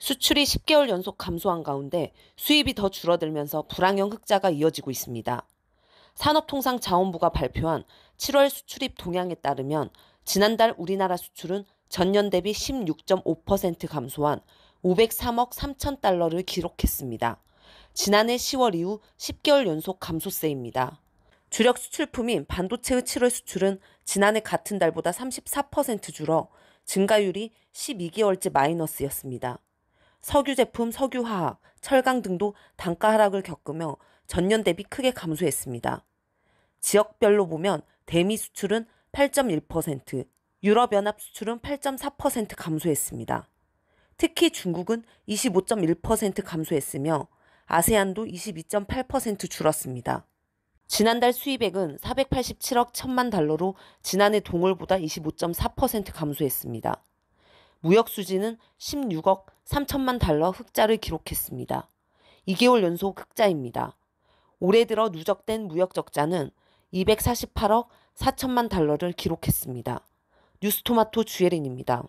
수출이 10개월 연속 감소한 가운데 수입이 더 줄어들면서 불황형 흑자가 이어지고 있습니다. 산업통상자원부가 발표한 7월 수출입 동향에 따르면 지난달 우리나라 수출은 전년 대비 16.5% 감소한 503억 3천 달러를 기록했습니다. 지난해 10월 이후 10개월 연속 감소세입니다. 주력 수출품인 반도체의 7월 수출은 지난해 같은 달보다 34% 줄어 증가율이 12개월째 마이너스였습니다. 석유 제품, 석유화학, 철강 등도 단가 하락을 겪으며 전년 대비 크게 감소했습니다. 지역별로 보면 대미 수출은 8.1%, 유럽연합 수출은 8.4% 감소했습니다. 특히 중국은 25.1% 감소했으며 아세안도 22.8% 줄었습니다. 지난달 수입액은 487억 1천만 달러로 지난해 동월보다 25.4% 감소했습니다. 무역 수지는 16억 3천만 달러 흑자를 기록했습니다. 2개월 연속 흑자입니다. 올해 들어 누적된 무역 적자는 248억 4천만 달러를 기록했습니다. 뉴스토마토 주예린입니다.